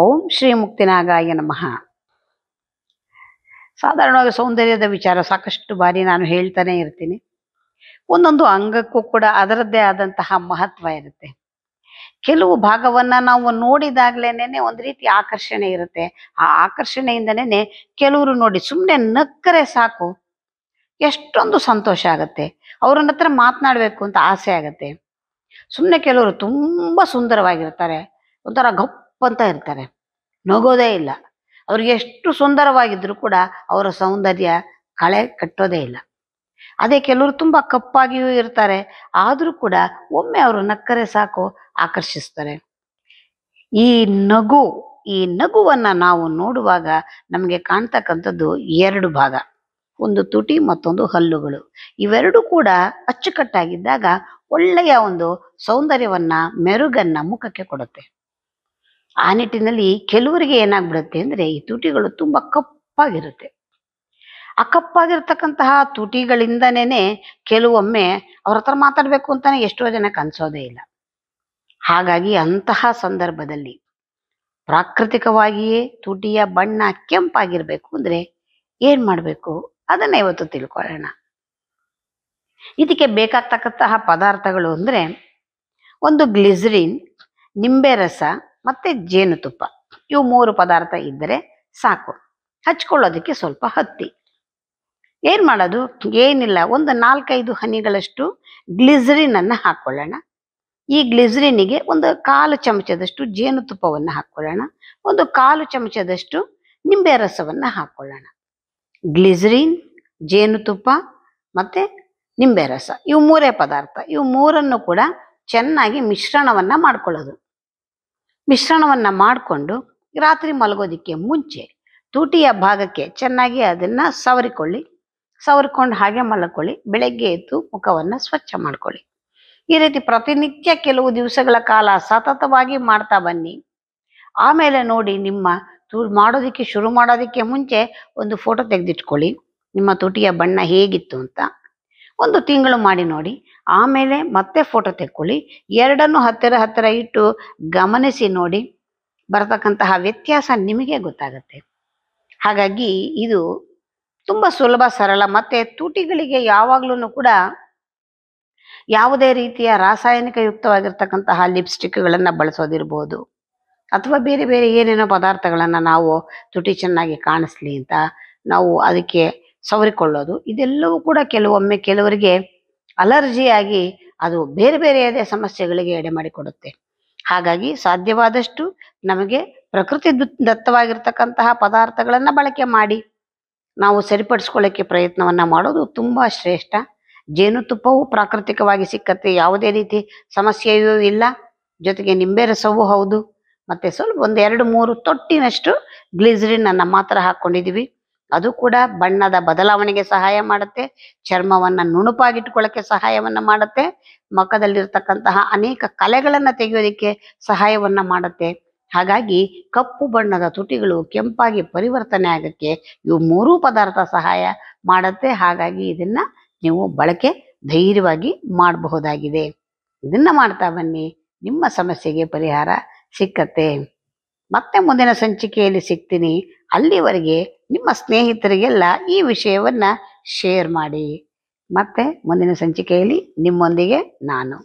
ಓಂ ಶ್ರೀ ಮುಕ್ತಿನಾಗಾಯ ನಮಃ ಸಾಧಾರಣವಾಗಿ ಸೌಂದರ್ಯದ ವಿಚಾರ ಸಾಕಷ್ಟು ಬಾರಿ ನಾನು ಹೇಳ್ತಾನೆ ಇರ್ತೀನಿ ಒಂದೊಂದು ಅಂಗಕ್ಕೂ ಕೂಡ ಅದರದ್ದೇ ಆದಂತಹ ಮಹತ್ವ ಇರುತ್ತೆ ಕೆಲವು ಭಾಗವನ್ನ ನಾವು ನೋಡಿದಾಗ್ಲೇನೆ ಒಂದು ರೀತಿ ಆಕರ್ಷಣೆ ಇರುತ್ತೆ ಆ ಆಕರ್ಷಣೆಯಿಂದನೇ ಕೆಲವರು ನೋಡಿ ಸುಮ್ಮನೆ ನಕ್ಕರೆ ಸಾಕು ಎಷ್ಟೊಂದು ಸಂತೋಷ ಆಗುತ್ತೆ ಅವ್ರನ್ನ ಹತ್ರ ಮಾತನಾಡಬೇಕು ಅಂತ ಆಸೆ ಆಗುತ್ತೆ ಸುಮ್ಮನೆ ಕೆಲವರು ತುಂಬಾ ಸುಂದರವಾಗಿರ್ತಾರೆ ಒಂಥರ ಗಪ್ ಅಂತ ಇರ್ತಾರೆ ನಗೋದೇ ಇಲ್ಲ ಅವ್ರಿಗೆ ಎಷ್ಟು ಸುಂದರವಾಗಿದ್ದರೂ ಕೂಡ ಅವರ ಸೌಂದರ್ಯ ಕಳೆ ಕಟ್ಟೋದೇ ಇಲ್ಲ ಅದೇ ಕೆಲವರು ತುಂಬ ಕಪ್ಪಾಗಿಯೂ ಇರ್ತಾರೆ ಆದರೂ ಕೂಡ ಒಮ್ಮೆ ಅವರು ನಕ್ಕರೆ ಸಾಕು ಆಕರ್ಷಿಸ್ತಾರೆ ಈ ನಗು ಈ ನಗುವನ್ನು ನಾವು ನೋಡುವಾಗ ನಮಗೆ ಕಾಣ್ತಕ್ಕಂಥದ್ದು ಎರಡು ಭಾಗ ಒಂದು ತುಟಿ ಮತ್ತೊಂದು ಹಲ್ಲುಗಳು ಇವೆರಡೂ ಕೂಡ ಅಚ್ಚುಕಟ್ಟಾಗಿದ್ದಾಗ ಒಳ್ಳೆಯ ಒಂದು ಸೌಂದರ್ಯವನ್ನು ಮೆರುಗನ್ನ ಮುಖಕ್ಕೆ ಕೊಡುತ್ತೆ ಆ ನಿಟ್ಟಿನಲ್ಲಿ ಕೆಲವರಿಗೆ ಏನಾಗ್ಬಿಡುತ್ತೆ ಅಂದರೆ ಈ ತುಟಿಗಳು ತುಂಬ ಕಪ್ಪಾಗಿರುತ್ತೆ ಆ ಕಪ್ಪಾಗಿರ್ತಕ್ಕಂತಹ ತುಟಿಗಳಿಂದನೇ ಕೆಲವೊಮ್ಮೆ ಅವ್ರ ಹತ್ರ ಮಾತಾಡಬೇಕು ಅಂತಾನೆ ಎಷ್ಟೋ ಜನಕ್ಕೆ ಅನ್ಸೋದೇ ಇಲ್ಲ ಹಾಗಾಗಿ ಅಂತಹ ಸಂದರ್ಭದಲ್ಲಿ ಪ್ರಾಕೃತಿಕವಾಗಿಯೇ ತುಟಿಯ ಬಣ್ಣ ಕೆಂಪಾಗಿರಬೇಕು ಅಂದರೆ ಏನು ಮಾಡಬೇಕು ಅದನ್ನು ಇವತ್ತು ತಿಳ್ಕೊಳ್ಳೋಣ ಇದಕ್ಕೆ ಬೇಕಾಗ್ತಕ್ಕಂತಹ ಪದಾರ್ಥಗಳು ಅಂದರೆ ಒಂದು ಗ್ಲಿಸರಿನ್ ನಿಂಬೆ ರಸ ಮತ್ತೆ ಜೇನುತುಪ್ಪ ಇವು ಮೂರು ಪದಾರ್ಥ ಇದ್ದರೆ ಸಾಕು ಹಚ್ಕೊಳ್ಳೋದಕ್ಕೆ ಸ್ವಲ್ಪ ಹತ್ತಿ ಏನು ಮಾಡೋದು ಏನಿಲ್ಲ ಒಂದು ನಾಲ್ಕೈದು ಹನಿಗಳಷ್ಟು ಗ್ಲಿಸರಿನನ್ನು ಹಾಕೊಳ್ಳೋಣ ಈ ಗ್ಲಿಸರಿನಿಗೆ ಒಂದು ಕಾಲು ಚಮಚದಷ್ಟು ಜೇನುತುಪ್ಪವನ್ನು ಹಾಕೊಳ್ಳೋಣ ಒಂದು ಕಾಲು ಚಮಚದಷ್ಟು ನಿಂಬೆ ರಸವನ್ನು ಹಾಕೊಳ್ಳೋಣ ಗ್ಲಿಸರಿನ್ ಜೇನುತುಪ್ಪ ಮತ್ತೆ ನಿಂಬೆ ರಸ ಇವು ಮೂರೇ ಪದಾರ್ಥ ಇವು ಮೂರನ್ನು ಕೂಡ ಚೆನ್ನಾಗಿ ಮಿಶ್ರಣವನ್ನು ಮಾಡ್ಕೊಳ್ಳೋದು ಮಿಶ್ರಣವನ್ನು ಮಾಡಿಕೊಂಡು ರಾತ್ರಿ ಮಲಗೋದಕ್ಕೆ ಮುಂಚೆ ತುಟಿಯ ಭಾಗಕ್ಕೆ ಚೆನ್ನಾಗಿ ಅದನ್ನು ಸವರಿಕೊಳ್ಳಿ ಸವರಿಕೊಂಡು ಹಾಗೆ ಮಲ್ಕೊಳ್ಳಿ ಬೆಳಗ್ಗೆ ಎದ್ದು ಮುಖವನ್ನು ಸ್ವಚ್ಛ ಮಾಡ್ಕೊಳ್ಳಿ ಈ ರೀತಿ ಪ್ರತಿನಿತ್ಯ ಕೆಲವು ದಿವಸಗಳ ಕಾಲ ಸತತವಾಗಿ ಮಾಡ್ತಾ ಬನ್ನಿ ಆಮೇಲೆ ನೋಡಿ ನಿಮ್ಮ ತು ಮಾಡೋದಕ್ಕೆ ಶುರು ಮಾಡೋದಕ್ಕೆ ಮುಂಚೆ ಒಂದು ಫೋಟೋ ತೆಗೆದಿಟ್ಕೊಳ್ಳಿ ನಿಮ್ಮ ತುಟಿಯ ಬಣ್ಣ ಹೇಗಿತ್ತು ಅಂತ ಒಂದು ತಿಂಗಳು ಮಾಡಿ ನೋಡಿ ಆಮೇಲೆ ಮತ್ತೆ ಫೋಟೋ ತೆಕ್ಕೊಳ್ಳಿ ಎರಡನ್ನು ಹತ್ತಿರ ಹತ್ತಿರ ಇಟ್ಟು ಗಮನಿಸಿ ನೋಡಿ ಬರತಕ್ಕಂತಹ ವ್ಯತ್ಯಾಸ ನಿಮಗೆ ಗೊತ್ತಾಗುತ್ತೆ ಹಾಗಾಗಿ ಇದು ತುಂಬ ಸುಲಭ ಸರಳ ಮತ್ತು ತುಟಿಗಳಿಗೆ ಯಾವಾಗಲೂ ಕೂಡ ಯಾವುದೇ ರೀತಿಯ ರಾಸಾಯನಿಕ ಯುಕ್ತವಾಗಿರ್ತಕ್ಕಂತಹ ಲಿಪ್ಸ್ಟಿಕ್ಗಳನ್ನು ಬಳಸೋದಿರ್ಬೋದು ಅಥವಾ ಬೇರೆ ಬೇರೆ ಏನೇನೋ ಪದಾರ್ಥಗಳನ್ನು ನಾವು ತುಟಿ ಚೆನ್ನಾಗಿ ಕಾಣಿಸ್ಲಿ ಅಂತ ನಾವು ಅದಕ್ಕೆ ಸವರಿಕೊಳ್ಳೋದು ಇದೆಲ್ಲವೂ ಕೂಡ ಕೆಲವೊಮ್ಮೆ ಕೆಲವರಿಗೆ ಅಲರ್ಜಿಯಾಗಿ ಅದು ಬೇರೆ ಬೇರೆಯಾದ ಸಮಸ್ಯೆಗಳಿಗೆ ಎಡೆ ಮಾಡಿಕೊಡುತ್ತೆ ಹಾಗಾಗಿ ಸಾಧ್ಯವಾದಷ್ಟು ನಮಗೆ ಪ್ರಕೃತಿ ದತ್ತವಾಗಿರ್ತಕ್ಕಂತಹ ಪದಾರ್ಥಗಳನ್ನು ಬಳಕೆ ಮಾಡಿ ನಾವು ಸರಿಪಡಿಸ್ಕೊಳ್ಳೋಕ್ಕೆ ಪ್ರಯತ್ನವನ್ನು ಮಾಡೋದು ತುಂಬ ಶ್ರೇಷ್ಠ ಜೇನುತುಪ್ಪವು ಪ್ರಾಕೃತಿಕವಾಗಿ ಸಿಕ್ಕತ್ತೆ ಯಾವುದೇ ರೀತಿ ಸಮಸ್ಯೆಯೂ ಇಲ್ಲ ಜೊತೆಗೆ ನಿಂಬೆ ರಸವೂ ಹೌದು ಮತ್ತು ಸ್ವಲ್ಪ ಒಂದು ಎರಡು ಮೂರು ತೊಟ್ಟಿನಷ್ಟು ಗ್ಲೀಸರಿನ್ ಅನ್ನು ಮಾತ್ರ ಹಾಕ್ಕೊಂಡಿದ್ದೀವಿ ಅದು ಕೂಡ ಬಣ್ಣದ ಬದಲಾವಣೆಗೆ ಸಹಾಯ ಮಾಡುತ್ತೆ ಚರ್ಮವನ್ನ ನುಣುಪಾಗಿಟ್ಟುಕೊಳ್ಳಕ್ಕೆ ಸಹಾಯವನ್ನ ಮಾಡುತ್ತೆ ಮಖದಲ್ಲಿರ್ತಕ್ಕಂತಹ ಅನೇಕ ಕಲೆಗಳನ್ನ ತೆಗೆಯೋದಕ್ಕೆ ಸಹಾಯವನ್ನ ಮಾಡುತ್ತೆ ಹಾಗಾಗಿ ಕಪ್ಪು ಬಣ್ಣದ ತುಟಿಗಳು ಕೆಂಪಾಗಿ ಪರಿವರ್ತನೆ ಆಗಕ್ಕೆ ಇವು ಮೂರೂ ಪದಾರ್ಥ ಸಹಾಯ ಮಾಡುತ್ತೆ ಹಾಗಾಗಿ ಇದನ್ನ ನೀವು ಬಳಕೆ ಧೈರ್ಯವಾಗಿ ಮಾಡಬಹುದಾಗಿದೆ ಇದನ್ನ ಮಾಡ್ತಾ ಬನ್ನಿ ನಿಮ್ಮ ಸಮಸ್ಯೆಗೆ ಪರಿಹಾರ ಸಿಕ್ಕತ್ತೆ ಮತ್ತೆ ಮುಂದಿನ ಸಂಚಿಕೆಯಲ್ಲಿ ಸಿಗ್ತೀನಿ ಅಲ್ಲಿವರೆಗೆ ನಿಮ್ಮ ಸ್ನೇಹಿತರಿಗೆಲ್ಲ ಈ ವಿಷಯವನ್ನು ಶೇರ್ ಮಾಡಿ ಮತ್ತೆ ಮುಂದಿನ ಸಂಚಿಕೆಯಲ್ಲಿ ನಿಮ್ಮೊಂದಿಗೆ ನಾನು